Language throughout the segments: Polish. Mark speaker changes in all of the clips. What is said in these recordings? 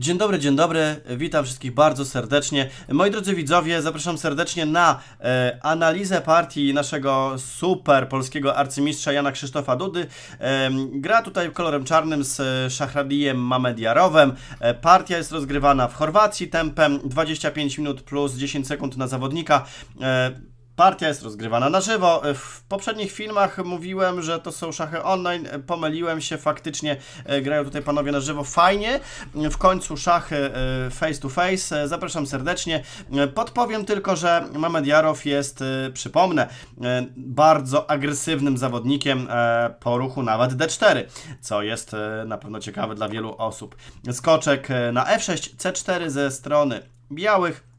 Speaker 1: Dzień dobry, dzień dobry, witam wszystkich bardzo serdecznie. Moi drodzy widzowie, zapraszam serdecznie na e, analizę partii naszego super polskiego arcymistrza Jana Krzysztofa Dudy. E, gra tutaj kolorem czarnym z szachradijem Szahradijem Mamediarowem. E, partia jest rozgrywana w Chorwacji tempem 25 minut plus 10 sekund na zawodnika. E, Partia jest rozgrywana na żywo. E, w poprzednich filmach mówiłem, że to są szachy online. E, pomyliłem się, faktycznie e, grają tutaj panowie na żywo. Fajnie. W końcu szachy face to face. Zapraszam serdecznie. Podpowiem tylko, że Mamed Jarow jest, przypomnę, bardzo agresywnym zawodnikiem po ruchu nawet D4, co jest na pewno ciekawe dla wielu osób. Skoczek na F6, C4 ze strony białych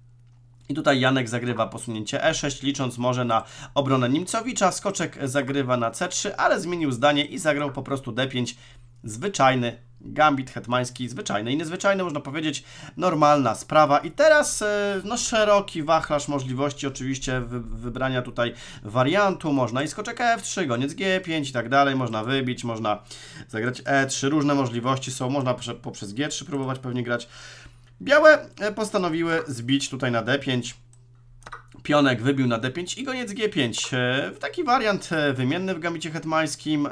Speaker 1: i tutaj Janek zagrywa posunięcie E6, licząc może na obronę Nimcowicza. Skoczek zagrywa na C3, ale zmienił zdanie i zagrał po prostu D5. Zwyczajny gambit hetmański, zwyczajny i niezwyczajny, można powiedzieć, normalna sprawa. I teraz e, no, szeroki wachlarz możliwości oczywiście wybrania tutaj wariantu. Można i skoczek F3, e goniec G5 i tak dalej, można wybić, można zagrać E3, różne możliwości są. Można poprzez G3 próbować pewnie grać. Białe e, postanowiły zbić tutaj na D5. Pionek wybił na D5 i goniec G5. E, w taki wariant e, wymienny w gambicie hetmańskim.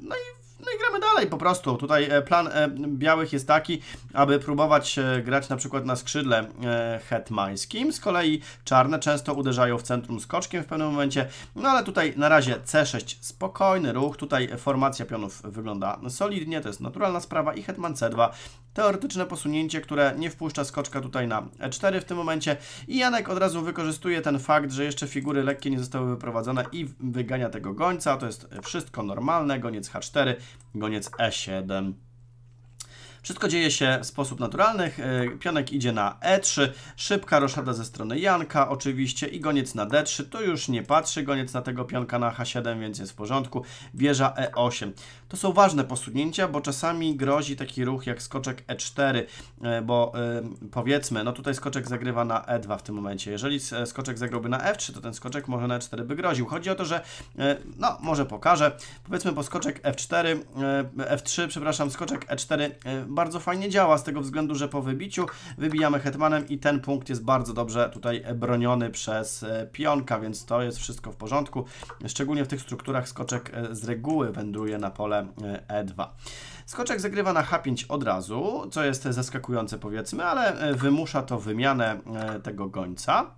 Speaker 1: No i no i gramy dalej po prostu. Tutaj plan białych jest taki, aby próbować grać na przykład na skrzydle hetmańskim. Z kolei czarne często uderzają w centrum skoczkiem w pewnym momencie. No ale tutaj na razie C6 spokojny ruch. Tutaj formacja pionów wygląda solidnie, to jest naturalna sprawa. I hetman C2 teoretyczne posunięcie, które nie wpuszcza skoczka tutaj na E4 w tym momencie i Janek od razu wykorzystuje ten fakt, że jeszcze figury lekkie nie zostały wyprowadzone i wygania tego gońca, to jest wszystko normalne, goniec H4, goniec E7. Wszystko dzieje się w sposób naturalny. E, Pionek idzie na E3, szybka roszada ze strony Janka oczywiście i goniec na D3. Tu już nie patrzy goniec na tego pionka na H7, więc jest w porządku. Wieża E8. To są ważne posunięcia, bo czasami grozi taki ruch jak skoczek E4, e, bo e, powiedzmy, no tutaj skoczek zagrywa na E2 w tym momencie. Jeżeli skoczek zagrałby na F3, to ten skoczek może na E4 by groził. Chodzi o to, że no, może pokażę. Powiedzmy, bo skoczek F4, F3, przepraszam, skoczek E4 bardzo fajnie działa z tego względu, że po wybiciu wybijamy hetmanem i ten punkt jest bardzo dobrze tutaj broniony przez e, pionka, więc to jest wszystko w porządku. Szczególnie w tych strukturach skoczek e, z reguły wędruje na pole E2. E skoczek zagrywa na H5 od razu, co jest zaskakujące powiedzmy, ale wymusza to wymianę tego gońca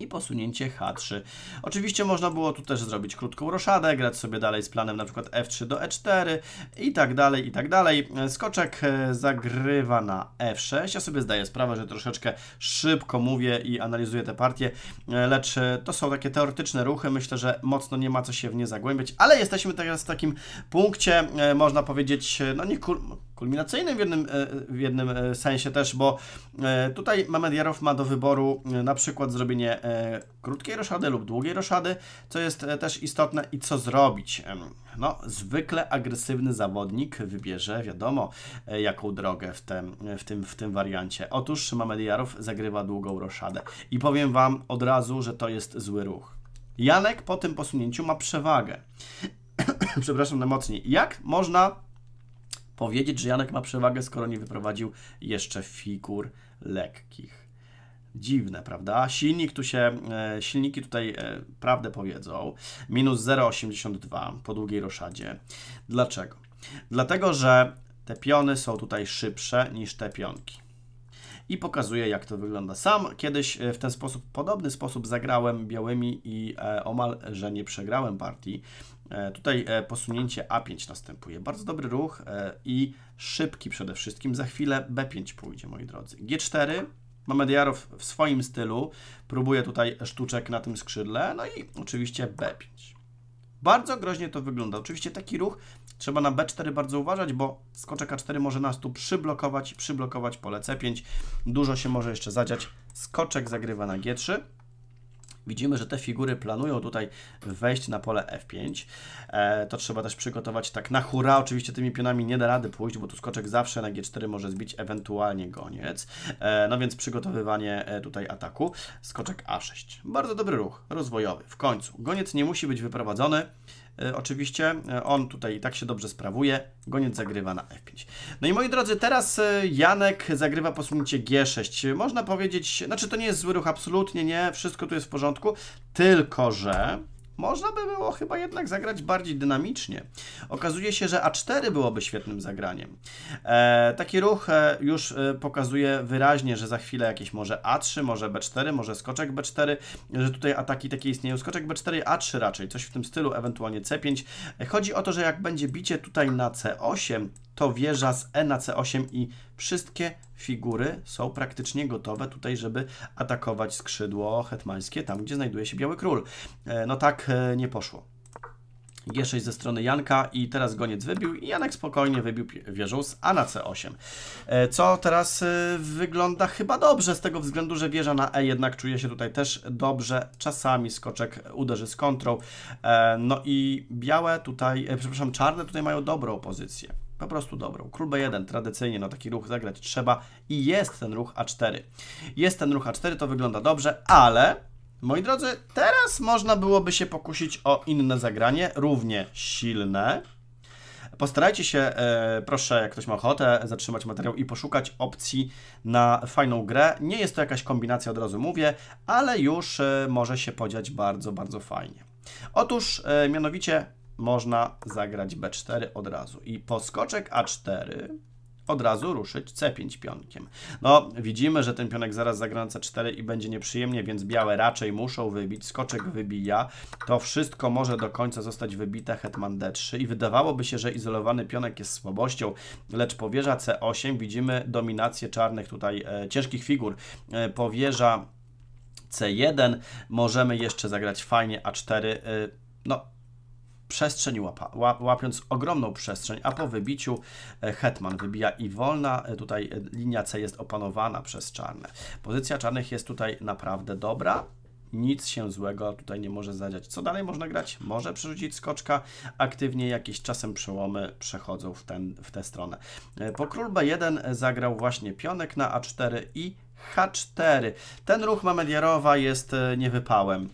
Speaker 1: i posunięcie H3. Oczywiście można było tu też zrobić krótką roszadę, grać sobie dalej z planem na przykład F3 do E4 i tak dalej, i tak dalej. Skoczek e, zagrywa na F6. Ja sobie zdaję sprawę, że troszeczkę szybko mówię i analizuję te partie, e, lecz e, to są takie teoretyczne ruchy. Myślę, że mocno nie ma co się w nie zagłębiać, ale jesteśmy teraz w takim punkcie, można powiedzieć, no nie kur kulminacyjnym w jednym, e, w jednym e, sensie też, bo e, tutaj Mehmed ma do wyboru na przykład zrobienie krótkiej roszady lub długiej roszady, co jest też istotne i co zrobić. No, zwykle agresywny zawodnik wybierze, wiadomo, jaką drogę w tym, w tym, w tym wariancie. Otóż Mehmed zagrywa długą roszadę i powiem Wam od razu, że to jest zły ruch. Janek po tym posunięciu ma przewagę. Przepraszam najmocniej. Jak można powiedzieć, że Janek ma przewagę, skoro nie wyprowadził jeszcze figur lekkich. Dziwne, prawda? Silnik tu się, e, silniki tutaj e, prawdę powiedzą. Minus 0,82 po długiej roszadzie. Dlaczego? Dlatego, że te piony są tutaj szybsze niż te pionki. I pokazuję, jak to wygląda. Sam kiedyś e, w ten sposób, podobny sposób zagrałem białymi i omal, że nie przegrałem partii. E, tutaj e, posunięcie A5 następuje. Bardzo dobry ruch e, i szybki przede wszystkim. Za chwilę B5 pójdzie, moi drodzy. G4. Mamediarow w swoim stylu próbuje tutaj sztuczek na tym skrzydle. No i oczywiście B5. Bardzo groźnie to wygląda. Oczywiście taki ruch trzeba na B4 bardzo uważać, bo skoczek A4 może nas tu przyblokować i przyblokować pole C5. Dużo się może jeszcze zadziać. Skoczek zagrywa na G3. Widzimy, że te figury planują tutaj wejść na pole F5. E, to trzeba też przygotować tak na hura. Oczywiście tymi pionami nie da rady pójść, bo tu skoczek zawsze na G4 może zbić ewentualnie goniec. E, no więc przygotowywanie e, tutaj ataku. Skoczek A6. Bardzo dobry ruch, rozwojowy. W końcu. Goniec nie musi być wyprowadzony. E, oczywiście. E, on tutaj i tak się dobrze sprawuje. Goniec zagrywa na F5. No i moi drodzy, teraz e, Janek zagrywa posunięcie G6. Można powiedzieć, znaczy to nie jest zły ruch, absolutnie nie, wszystko tu jest w porządku, tylko że można by było chyba jednak zagrać bardziej dynamicznie. Okazuje się, że A4 byłoby świetnym zagraniem. E, taki ruch e, już e, pokazuje wyraźnie, że za chwilę jakieś może A3, może B4, może skoczek B4, że tutaj ataki takie istnieją. Skoczek B4, A3 raczej, coś w tym stylu, ewentualnie C5. E, chodzi o to, że jak będzie bicie tutaj na C8, to wieża z E na C8 i wszystkie figury są praktycznie gotowe tutaj, żeby atakować skrzydło hetmańskie, tam gdzie znajduje się Biały Król. E, no tak e, nie poszło. G6 ze strony Janka i teraz goniec wybił i Janek spokojnie wybił wieżą z A na C8. E, co teraz wygląda chyba dobrze z tego względu, że wieża na E jednak czuje się tutaj też dobrze. Czasami skoczek uderzy z kontrą. No i białe tutaj, przepraszam, czarne tutaj mają dobrą pozycję. Po prostu dobrą. Król B1 tradycyjnie na no taki ruch zagrać trzeba i jest ten ruch A4. Jest ten ruch A4, to wygląda dobrze, ale moi drodzy, teraz można byłoby się pokusić o inne zagranie, równie silne. Postarajcie się, e, proszę, jak ktoś ma ochotę, zatrzymać materiał i poszukać opcji na fajną grę. Nie jest to jakaś kombinacja, od razu mówię, ale już e, może się podziać bardzo, bardzo fajnie. Otóż, e, mianowicie, można zagrać B4 od razu. I po skoczek A4 od razu ruszyć C5 pionkiem. No, widzimy, że ten pionek zaraz zagra na C4 i będzie nieprzyjemnie, więc białe raczej muszą wybić. Skoczek wybija. To wszystko może do końca zostać wybite hetman D3 i wydawałoby się, że izolowany pionek jest słabością, lecz powierza C8. Widzimy dominację czarnych tutaj, e, ciężkich figur. E, powierza C1. Możemy jeszcze zagrać fajnie A4. E, no, przestrzeń, łapa, łapiąc ogromną przestrzeń, a po wybiciu e, Hetman wybija i wolna. E, tutaj e, linia C jest opanowana przez czarne. Pozycja czarnych jest tutaj naprawdę dobra. Nic się złego tutaj nie może zadziać. Co dalej można grać? Może przerzucić skoczka aktywnie, jakieś czasem przełomy przechodzą w, ten, w tę stronę. Po król B1 zagrał właśnie pionek na A4 i H4. Ten ruch Memedierowa jest e, niewypałem,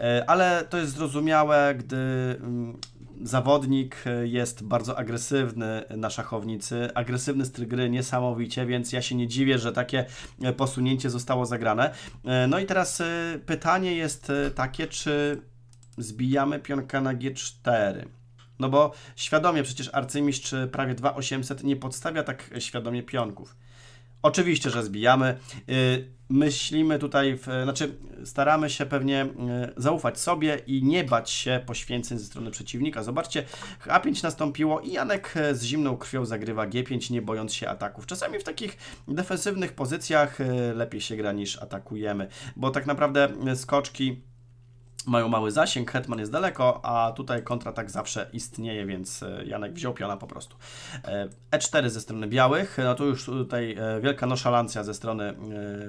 Speaker 1: e, ale to jest zrozumiałe, gdy mm, zawodnik e, jest bardzo agresywny na szachownicy, agresywny styl gry niesamowicie, więc ja się nie dziwię, że takie posunięcie zostało zagrane. No i teraz pytanie jest takie, czy zbijamy pionka na G4? No bo świadomie przecież arcymistrz prawie 2800 nie podstawia tak świadomie pionków. Oczywiście, że zbijamy. Y, myślimy tutaj, w, znaczy staramy się pewnie y, zaufać sobie i nie bać się poświęceń ze strony przeciwnika. Zobaczcie, A5 nastąpiło i Janek y, z zimną krwią zagrywa G5, nie bojąc się ataków. Czasami w takich defensywnych pozycjach lepiej się gra niż atakujemy, bo tak naprawdę skoczki mają mały zasięg, Hetman jest daleko, a tutaj kontratak zawsze istnieje, więc e, Janek wziął piona po prostu. E4 e ze strony białych, no tu już tutaj e, wielka noszalancja ze strony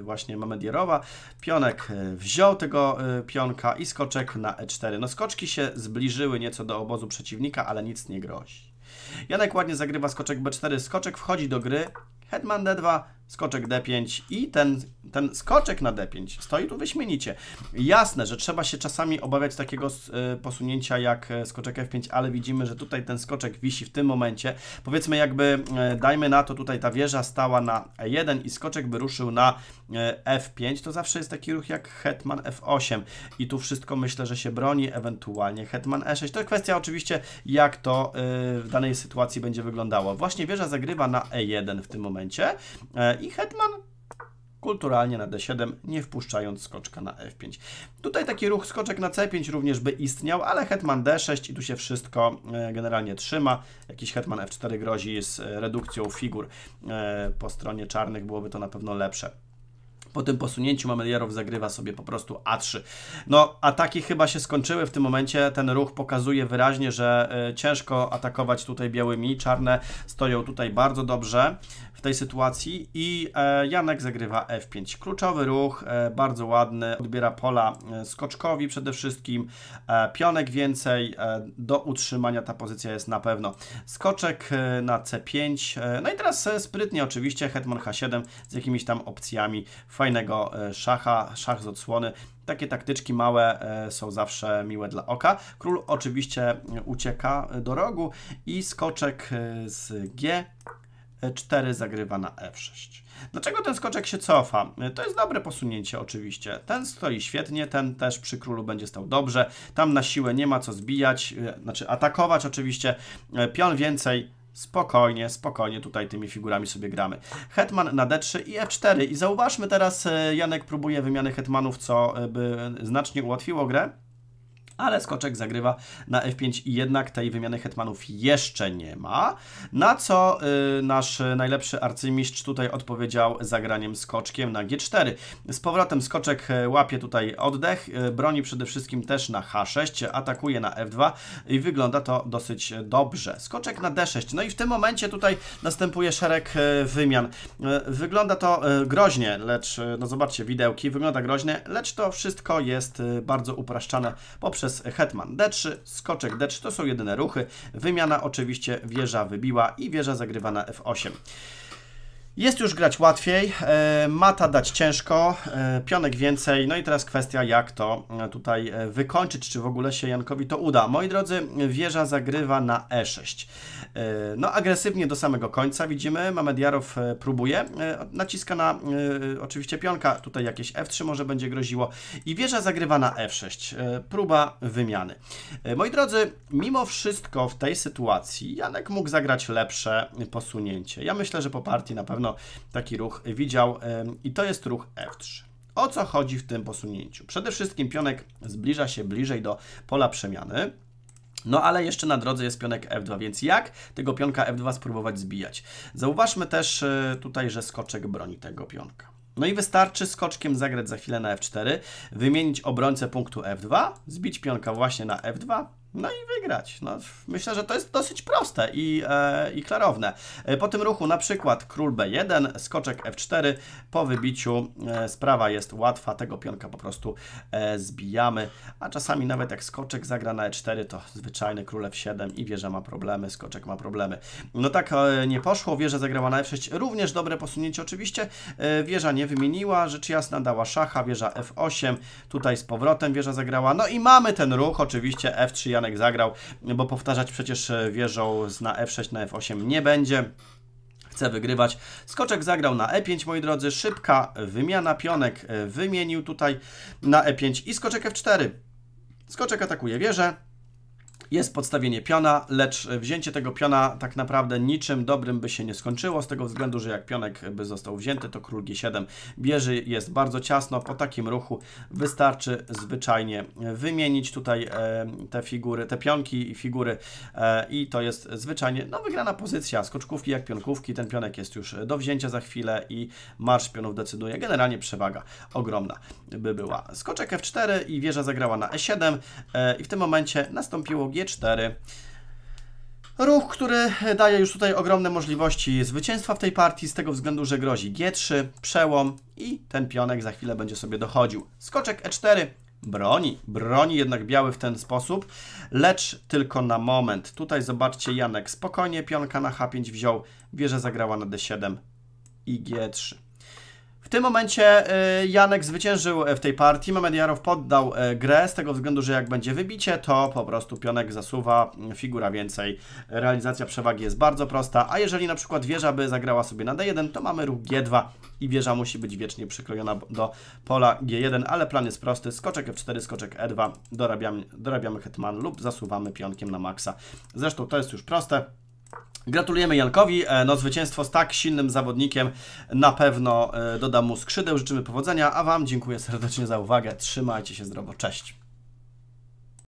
Speaker 1: właśnie Mamedierowa. Pionek wziął tego pionka i skoczek na E4. No skoczki się zbliżyły nieco do obozu przeciwnika, ale nic nie grozi. Janek ładnie zagrywa skoczek B4, skoczek wchodzi do gry, Hetman D2, skoczek D5 i ten, ten skoczek na D5 stoi tu wyśmienicie. Jasne, że trzeba się czasami obawiać takiego e, posunięcia jak e, skoczek F5, ale widzimy, że tutaj ten skoczek wisi w tym momencie. Powiedzmy jakby, e, dajmy na to, tutaj ta wieża stała na E1 i skoczek by ruszył na F5, to zawsze jest taki ruch jak hetman F8 i tu wszystko myślę, że się broni, ewentualnie hetman E6. To jest kwestia oczywiście, jak to w danej sytuacji będzie wyglądało. Właśnie wieża zagrywa na E1 w tym momencie i hetman kulturalnie na d7, nie wpuszczając skoczka na f5. Tutaj taki ruch skoczek na c5 również by istniał, ale hetman d6 i tu się wszystko e, generalnie trzyma. Jakiś hetman f4 grozi z e, redukcją figur e, po stronie czarnych, byłoby to na pewno lepsze. Po tym posunięciu Mameliarow zagrywa sobie po prostu A3. No, ataki chyba się skończyły w tym momencie. Ten ruch pokazuje wyraźnie, że e, ciężko atakować tutaj białymi. Czarne stoją tutaj bardzo dobrze w tej sytuacji i e, Janek zagrywa F5. Kluczowy ruch, e, bardzo ładny, odbiera pola skoczkowi przede wszystkim, pionek więcej, do utrzymania ta pozycja jest na pewno. Skoczek na C5, no i teraz sprytnie oczywiście Hetman H7 z jakimiś tam opcjami w fajnego e, szacha, szach z odsłony. Takie taktyczki małe e, są zawsze miłe dla oka. Król oczywiście e, ucieka do rogu i skoczek z G 4 zagrywa na F6. Dlaczego ten skoczek się cofa? To jest dobre posunięcie oczywiście. Ten stoi świetnie, ten też przy królu będzie stał dobrze. Tam na siłę nie ma co zbijać, znaczy atakować oczywiście. Pion więcej Spokojnie, spokojnie tutaj tymi figurami sobie gramy. Hetman na D3 i F4. I zauważmy teraz, e, Janek próbuje wymiany hetmanów, co e, by znacznie ułatwiło grę ale skoczek zagrywa na F5 i jednak tej wymiany hetmanów jeszcze nie ma. Na co y, nasz najlepszy arcymistrz tutaj odpowiedział zagraniem skoczkiem na G4. Z powrotem skoczek y, łapie tutaj oddech, y, broni przede wszystkim też na H6, atakuje na F2 i wygląda to dosyć dobrze. Skoczek na D6, no i w tym momencie tutaj następuje szereg wymian. Wygląda to groźnie, lecz no zobaczcie, widełki, wygląda groźnie, lecz to wszystko jest bardzo upraszczane poprzez przez hetman d3, skoczek d3, to są jedyne ruchy. Wymiana oczywiście wieża wybiła i wieża zagrywana f8. Jest już grać łatwiej, e, mata dać ciężko, e, pionek więcej, no i teraz kwestia jak to e, tutaj wykończyć, czy w ogóle się Jankowi to uda. Moi drodzy, wieża zagrywa na e6. No agresywnie do samego końca widzimy, Mamediarow próbuje, naciska na oczywiście pionka, tutaj jakieś f3 może będzie groziło i wieża zagrywa na f6, próba wymiany. Moi drodzy, mimo wszystko w tej sytuacji Janek mógł zagrać lepsze posunięcie. Ja myślę, że po partii na pewno pewno taki ruch widział i to jest ruch F3. O co chodzi w tym posunięciu? Przede wszystkim pionek zbliża się bliżej do pola przemiany, no ale jeszcze na drodze jest pionek F2, więc jak tego pionka F2 spróbować zbijać? Zauważmy też e, tutaj, że skoczek broni tego pionka. No i wystarczy skoczkiem zagrać za chwilę na F4, wymienić obrońcę punktu F2, zbić pionka właśnie na F2, no i wygrać. No, myślę, że to jest dosyć proste i, e, i klarowne. E, po tym ruchu na przykład król b1, skoczek f4. Po wybiciu e, sprawa jest łatwa, tego pionka po prostu e, zbijamy. A czasami nawet jak skoczek zagra na e4, to zwyczajny król f7 i wieża ma problemy, skoczek ma problemy. No tak e, nie poszło, wieża zagrała na f6. Również dobre posunięcie oczywiście. E, wieża nie wymieniła, rzecz jasna dała szacha, wieża f8. Tutaj z powrotem wieża zagrała. No i mamy ten ruch oczywiście f3 Janek zagrał, bo powtarzać przecież e, wieżą na F6 na F8 nie będzie chce wygrywać. Skoczek zagrał na E5, moi drodzy, szybka wymiana pionek e, wymienił tutaj na E5 i skoczek F4. Skoczek atakuje wieżę, jest podstawienie piona, lecz wzięcie tego piona tak naprawdę niczym dobrym by się nie skończyło, z tego względu, że jak pionek by został wzięty, to król G7 bierze, jest bardzo ciasno, po takim ruchu wystarczy zwyczajnie wymienić tutaj e, te figury, te pionki i figury e, i to jest zwyczajnie no, wygrana pozycja, skoczkówki jak pionkówki, ten pionek jest już do wzięcia za chwilę i marsz pionów decyduje, generalnie przewaga ogromna by była. Skoczek F4 i wieża zagrała na E7 e, i w tym momencie nastąpiło G G4. Ruch, który daje już tutaj ogromne możliwości zwycięstwa w tej partii, z tego względu, że grozi G3, przełom i ten pionek za chwilę będzie sobie dochodził. Skoczek E4 broni, broni jednak biały w ten sposób, lecz tylko na moment. Tutaj zobaczcie, Janek spokojnie pionka na H5 wziął, wieża zagrała na D7 i G3 tym momencie e, Janek zwyciężył e, w tej partii, Mamediarow poddał e, grę z tego względu, że jak będzie wybicie, to po prostu pionek zasuwa, mm, figura więcej, realizacja przewagi jest bardzo prosta, a jeżeli na przykład wieża by zagrała sobie na D1, to mamy ruch G2 i wieża musi być wiecznie przyklejona do pola G1, ale plan jest prosty, skoczek F4, skoczek E2, dorabiamy, dorabiamy hetman lub zasuwamy pionkiem na maksa. Zresztą to jest już proste. Gratulujemy Jankowi. E, no, zwycięstwo z tak silnym zawodnikiem na pewno e, doda mu skrzydeł. Życzymy powodzenia, a Wam dziękuję serdecznie za uwagę. Trzymajcie się zdrowo. Cześć.